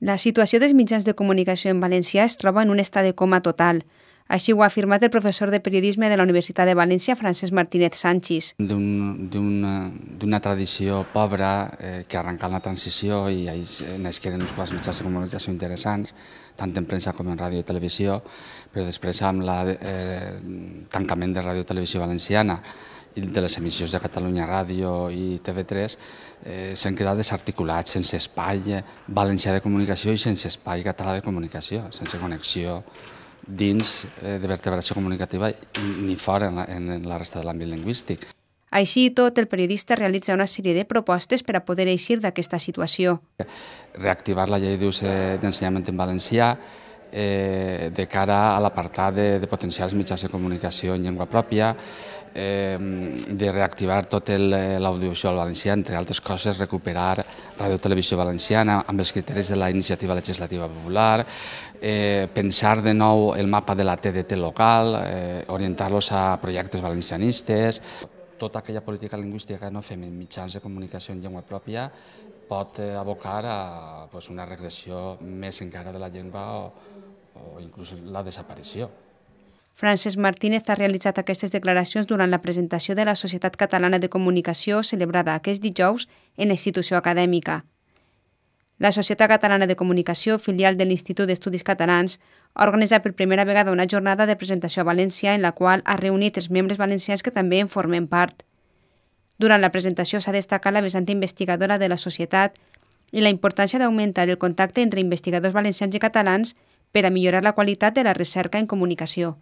La situació dels mitjans de comunicació en València es troba en un estat de coma total. Així ho ha afirmat el professor de periodisme de la Universitat de València, Francesc Martínez Sánchez. D'una un, tradició pobra eh, que arrenca la transició i nasqueren uns quants mitjans de comunicació interessants, tant en premsa com en ràdio i televisió, però després amb el eh, tancament de ràdio i televisió valenciana i de les emissions de Catalunya Ràdio i TV3 eh, s'han quedat desarticulats, sense espai eh, valencià de comunicació i sense espai català de comunicació, sense connexió dins eh, de vertebració comunicativa ni fora en la, en la resta de l'àmbit lingüístic. Així i tot, el periodista realitza una sèrie de propostes per a poder eixir d'aquesta situació. Reactivar la llei d'ús eh, d'ensenyament en valencià, eh, de cara a l'apartat de, de potenciar els mitjans de comunicació en llengua pròpia, eh, de reactivar tot eh, l'audiovisual valencià, entre altres coses recuperar Ràdio Televisió Valenciana amb els criteris de la iniciativa legislativa popular, eh, pensar de nou el mapa de la TDT local, eh, orientar-los a projectes valencianistes, tota aquella política lingüística que no fem en mitjans de comunicació en llengua pròpia pot eh, abocar a pues, una regressió més encara de la llengua o, o inclús la desaparició. Francesc Martínez ha realitzat aquestes declaracions durant la presentació de la Societat Catalana de Comunicació celebrada aquest dijous en la institució acadèmica. La Societat Catalana de Comunicació, filial de l'Institut d'Estudis Catalans, ha organitzat per primera vegada una jornada de presentació a València en la qual ha reunit els membres valencians que també en formen part. Durant la presentació s'ha destacat la vessant investigadora de la societat i la importància d'augmentar el contacte entre investigadors valencians i catalans per a millorar la qualitat de la recerca en comunicació.